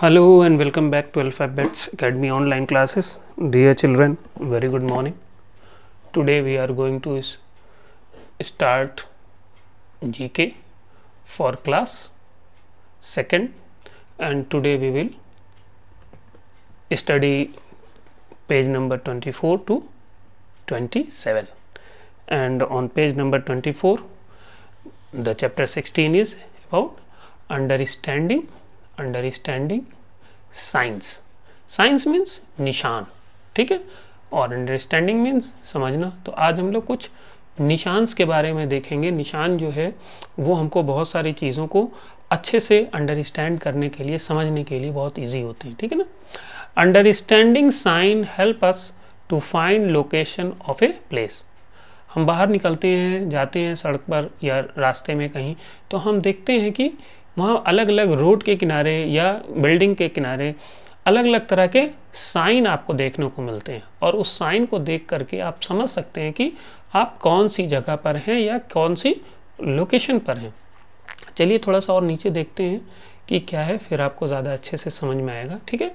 Hello and welcome back to Alphabets Academy online classes. Dear children, very good morning. Today we are going to start GK for class second and today we will study page number 24 to 27 and on page number 24 the chapter 16 is about understanding understanding signs signs means निशान ठीक है और understanding means समझना तो आज हम लोग कुछ निशान्स के बारे में देखेंगे निशान जो है वो हमको बहुत सारी चीज़ों को अच्छे से अंडरस्टैंड करने के लिए समझने के लिए बहुत इजी होते हैं ठीक है ना understanding signs help us to find location of a place हम बाहर निकलते हैं जाते हैं सड़क पर या रास्ते में कहीं तो हम देखते हैं कि वहाँ अलग अलग रोड के किनारे या बिल्डिंग के किनारे अलग अलग तरह के साइन आपको देखने को मिलते हैं और उस साइन को देख करके आप समझ सकते हैं कि आप कौन सी जगह पर हैं या कौन सी लोकेशन पर हैं चलिए थोड़ा सा और नीचे देखते हैं कि क्या है फिर आपको ज़्यादा अच्छे से समझ में आएगा ठीक है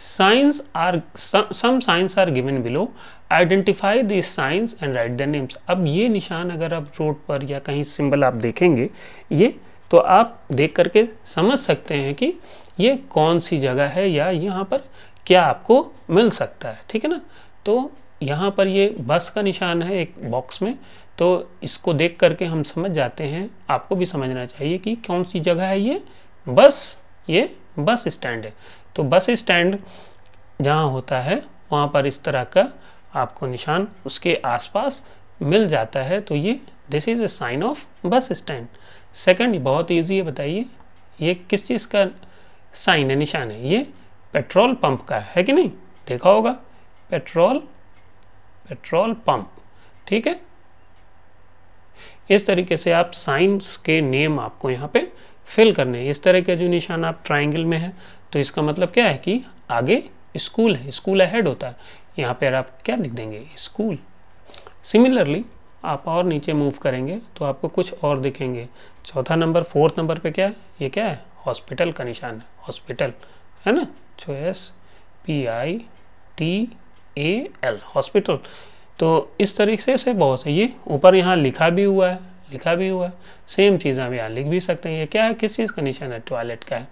signs are some signs are given below identify identify signs and write the names अब ये निशान अगर आप रोड पर या कहीं सिंबल आप देखेंगे ये तो आप देख करके समझ सकते हैं कि ये कौन सी जगह है या यहाँ पर क्या आपको मिल सकता है ठीक है ना तो यहाँ पर ये बस का निशान है एक बॉक्स में तो इसको देख करके हम समझ जाते हैं आपको भी समझना चाहिए कि कौन सी जगह है ये बस ये बस स्टैंड है तो बस स्टैंड जहाँ होता है वहाँ पर इस तरह का आपको निशान उसके आसपास मिल जाता है तो ये this is a sign of bus stand second बहुत इजी है बताइए ये किस चीज़ का साइन है निशान है ये पेट्रोल पंप का है कि नहीं देखा होगा पेट्रोल पेट्रोल पंप ठीक है इस तरीके से आप साइंस के नेम आपको यहाँ पे फिल करने हैं इस तरह के जो निशान आप ट्राइंगल में है तो इसका मतलब क्या है कि आगे स्कूल है स्कूल अहेड होता है यहाँ पर आप क्या लिख देंगे स्कूल सिमिलरली आप और नीचे मूव करेंगे तो आपको कुछ और दिखेंगे चौथा नंबर फोर्थ नंबर पे क्या है ये क्या है हॉस्पिटल का निशान है हॉस्पिटल है ना जो S P I T A L hospital तो इस तरीके से बहुत से ये ऊपर यहाँ लिखा भी हुआ है लिखा भी हुआ है सेम चीज़ हम यहाँ लिख भी सकते हैं ये क्या है किस चीज़ का निशान है टॉयलेट का है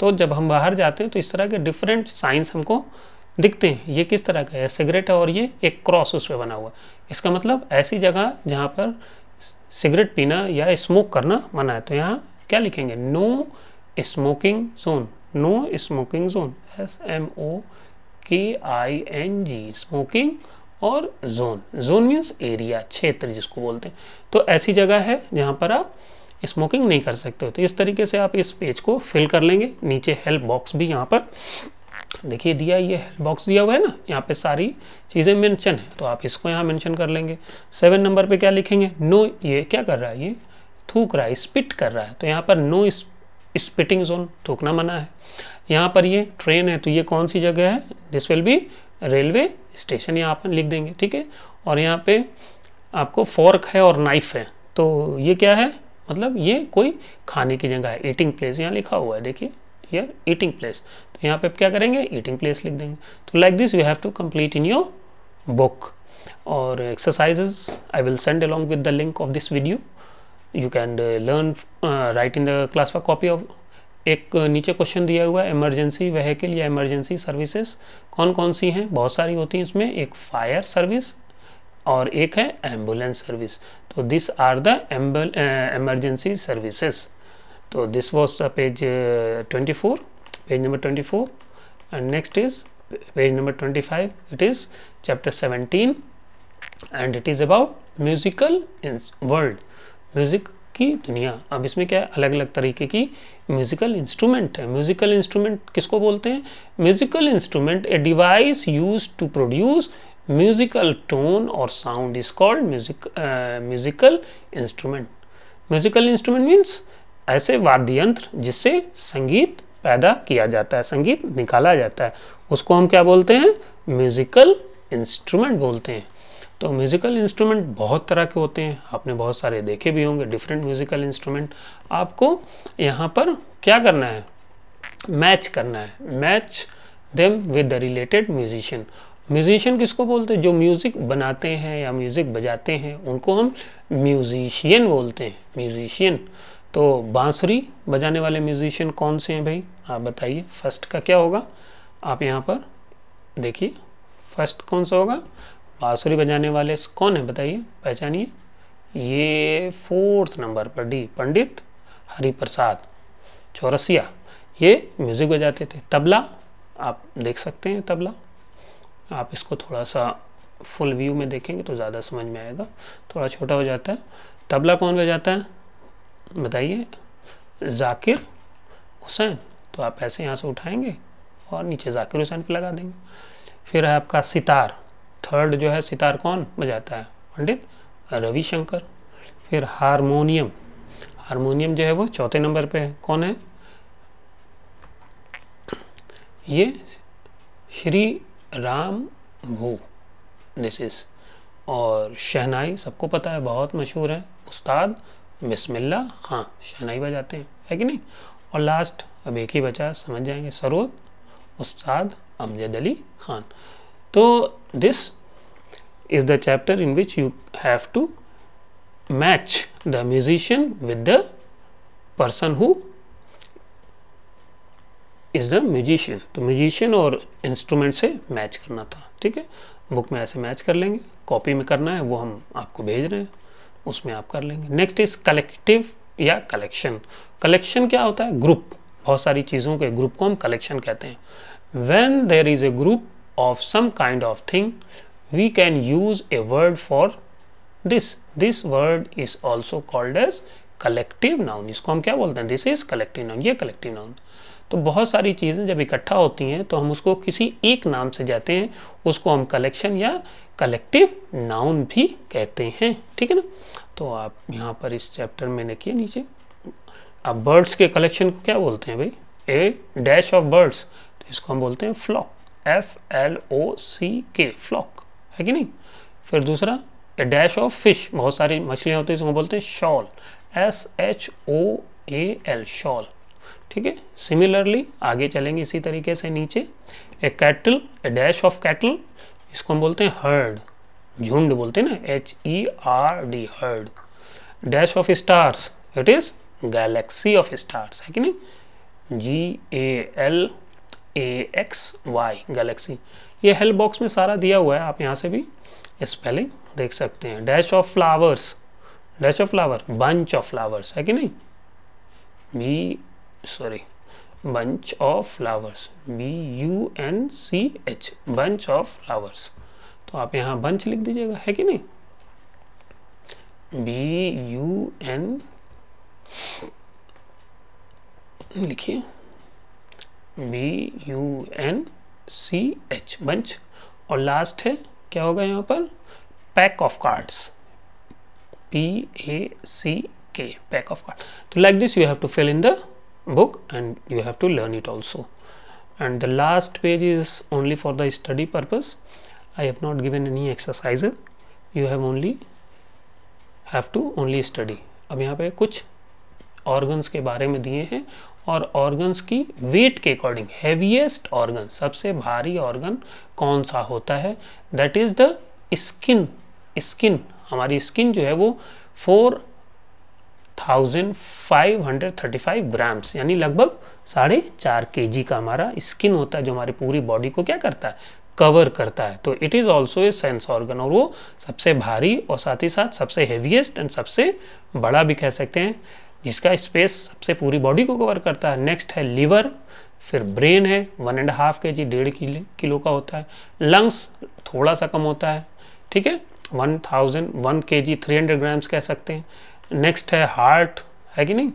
तो जब हम बाहर जाते हैं तो इस तरह के डिफरेंट साइंस हमको दिखते हैं ये किस तरह का है सिगरेट है और ये एक क्रॉस उस पर बना हुआ इसका मतलब ऐसी जगह जहाँ पर सिगरेट पीना या स्मोक करना मना है तो यहाँ क्या लिखेंगे no smoking zone no smoking zone S M O K I N G smoking और जोन जोन मीन्स एरिया क्षेत्र जिसको बोलते हैं तो ऐसी जगह है जहाँ पर आप स्मोकिंग नहीं कर सकते हो तो इस तरीके से आप इस पेज को फिल कर लेंगे नीचे हेल्प बॉक्स भी यहाँ पर देखिए दिया ये बॉक्स दिया हुआ है ना यहाँ पे सारी चीज़ें मेंशन है तो आप इसको यहाँ मेंशन कर लेंगे सेवन नंबर पे क्या लिखेंगे नो ये क्या कर रहा है ये थूक रहा है स्पिट कर रहा है तो यहाँ पर नो स्पिटिंग जोन थूकना मना है यहाँ पर ये ट्रेन है तो ये कौन सी जगह है this will be railway station यहाँ पर लिख देंगे ठीक है और यहाँ पर आपको फॉर्क है और नाइफ है तो ये क्या है मतलब ये कोई खाने की जगह है ईटिंग प्लेस यहाँ लिखा हुआ है देखिए हियर ईटिंग प्लेस तो यहाँ पे आप क्या करेंगे ईटिंग प्लेस लिख देंगे तो like this you have to complete in your book और exercises I will send along with the link of this video you can learn right in the class for copy of एक uh, नीचे question दिया हुआ है emergency vehicle या emergency services कौन कौन सी हैं बहुत सारी होती हैं इसमें एक फायर सर्विस और एक है एम्बुलेंस सर्विस तो दिस आर द एम्बल इमरजेंसी सर्विसेज़ तो this the page twenty four page number twenty four and next is page number twenty five it is chapter seventeen and it is about musical in world music की दुनिया अब इसमें क्या है अलग अलग तरीके की म्यूजिकल इंस्ट्रूमेंट है म्यूजिकल इंस्ट्रूमेंट किसको बोलते हैं musical instrument a device use to produce musical tone और sound is called music musical instrument musical instrument means ऐसे वाद्य यंत्र जिससे संगीत पैदा किया जाता है संगीत निकाला जाता है उसको हम क्या बोलते हैं म्यूज़िकल इंस्ट्रूमेंट बोलते हैं तो म्यूज़िकल इंस्ट्रूमेंट बहुत तरह के होते हैं आपने बहुत सारे देखे भी होंगे डिफरेंट म्यूज़िकल इंस्ट्रूमेंट आपको यहाँ पर क्या करना है मैच करना है match them with the related musician musician किसको बोलते हैं जो म्यूज़िक बनाते हैं या म्यूज़िक बजाते हैं उनको हम म्यूजिशियन बोलते हैं म्यूजिशियन तो बांसुरी बजाने वाले म्यूजिशियन कौन से हैं भाई आप बताइए फर्स्ट का क्या होगा आप यहाँ पर देखिए फर्स्ट कौन सा होगा बांसुरी बजाने वाले कौन है बताइए पहचानिए ये फोर्थ नंबर पर डी पंडित हरिप्रसाद चौरसिया ये म्यूज़िक बजाते थे तबला आप देख सकते हैं तबला आप इसको थोड़ा सा फुल व्यू में देखेंगे तो ज़्यादा समझ में आएगा थोड़ा छोटा हो जाता है तबला कौन बजाता है बताइए जाकिर हुसैन तो आप ऐसे यहाँ से उठाएंगे और नीचे जाकिर हुसैन पे लगा देंगे फिर है आपका सितार थर्ड जो है सितार कौन बजाता है पंडित रविशंकर फिर हारमोनियम हारमोनियम जो है वो चौथे नंबर पे है कौन है ये श्री राम भू दिस इज और शहनाई सबको पता है बहुत मशहूर है उस्ताद बिस्मिल्ला खां हाँ, शहनाई बजाते हैं है कि नहीं और लास्ट अब एक ही बचा समझ जाएंगे सरोद उस्ताद अमजद अली खान तो this is the chapter in which you have to match the musician with the person who is the musician तो म्यूजिशियन और इंस्ट्रूमेंट से मैच करना था ठीक है बुक में ऐसे मैच कर लेंगे कॉपी में करना है वो हम आपको भेज रहे हैं उसमें आप कर लेंगे नेक्स्ट इज कलेक्टिव या कलेक्शन कलेक्शन क्या होता है ग्रुप बहुत सारी चीज़ों के ग्रुप को हम कलेक्शन कहते हैं when there is a group of some kind of thing we can use a word for this this word is also called as collective noun इसको हम क्या बोलते हैं दिस इज कलेक्टिव नाउन ये कलेक्टिव नाउन तो बहुत सारी चीज़ें जब इकट्ठा होती हैं तो हम उसको किसी एक नाम से जाते हैं उसको हम कलेक्शन या कलेक्टिव नाउन भी कहते हैं ठीक है ना तो आप यहाँ पर इस चैप्टर में देखिए नीचे अब बर्ड्स के कलेक्शन को क्या बोलते हैं भाई ए डैश ऑफ बर्ड्स तो इसको हम बोलते हैं flock F L O C K flock है कि नहीं फिर दूसरा ए डैश ऑफ फिश बहुत सारी मछलियाँ होती हैं इसको बोलते हैं shoal S H O A L shoal ठीक है सिमिलरली आगे चलेंगे इसी तरीके से नीचे a cattle a dash of cattle इसको हम बोलते हैं हर्ड झुंड बोलते हैं ना H E R D herd dash of stars it is galaxy of stars है कि नहीं G A L A X Y galaxy ये हेल्प बॉक्स में सारा दिया हुआ है आप यहाँ से भी स्पेलिंग देख सकते हैं dash of flowers dash of flower bunch of flowers है कि नहीं B sorry bunch of flowers b u n c h bunch of flowers तो आप यहां बंच लिख दीजिएगा है कि नहीं बी यू एन लिखिए B U N C H bunch और लास्ट है क्या होगा यहां पर pack of cards P A C K pack of card तो like this you have to fill in the book and you have to learn it also and the last page is only for the study purpose I have not given any exercise you have only have to only study ab yahan pe kuch organs ke bare mein diye hain और organs की weight के according heaviest organ सबसे भारी organ कौन सा होता है that is the skin skin हमारी स्किन जो है वो four thousand five hundred thirty five grams यानी लगभग साढ़े चार के जी का हमारा स्किन होता है जो हमारी पूरी बॉडी को क्या करता है कवर करता है तो it is also a sense organ और वो सबसे भारी और साथ ही साथ सबसे हेवीएस्ट एंड सबसे बड़ा भी कह सकते हैं जिसका स्पेस सबसे पूरी बॉडी को कवर करता है नेक्स्ट है लीवर फिर ब्रेन है वन एंड हाफ के जी डेढ़ किलो का होता है लंग्स थोड़ा सा कम होता है ठीक है वन थाउजेंड वन के जी थ्री हंड्रेड ग्राम्स कह सकते हैं नेक्स्ट है हार्ट है कि नहीं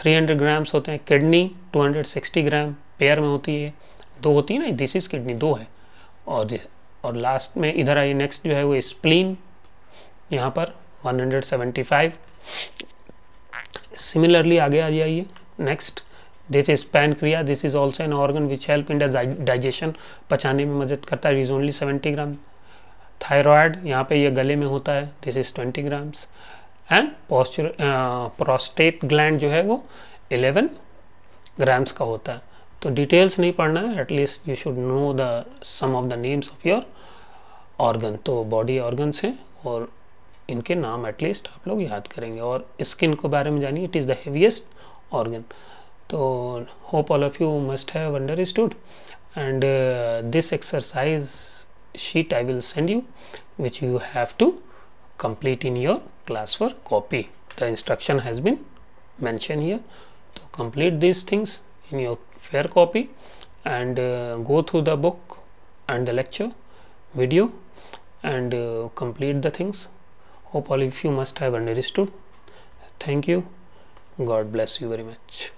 300 ग्राम्स होते हैं किडनी 260 ग्राम पेयर में होती है दो होती है ना दिस इज किडनी दो है और और लास्ट में इधर आइए नेक्स्ट जो है वो स्प्लीन यहाँ पर 175 सिमिलरली आगे आ जाइए नेक्स्ट दिस इज क्रिया this is also an organ which help in digestion पचाने में मदद करता है ओनली सेवेंटी ग्राम थायरॉयड यहाँ पे ये गले में होता है this is 20 grams and posture prostate gland जो है वो 11 ग्राम्स का होता है तो डिटेल्स नहीं पढ़ना है at least you should know the some of the names of your organ तो बॉडी ऑर्गन्स हैं और इनके नाम एटलीस्ट आप लोग याद करेंगे और स्किन को बारे में जानिए it is the heaviest organ तो hope all of you must have understood and this exercise sheet I will send you which you have to complete in your class for copy the instruction has been mentioned here to complete these things in your fair copy and uh, go through the book and the lecture video and uh, complete the things hope all of you must have understood thank you god bless you very much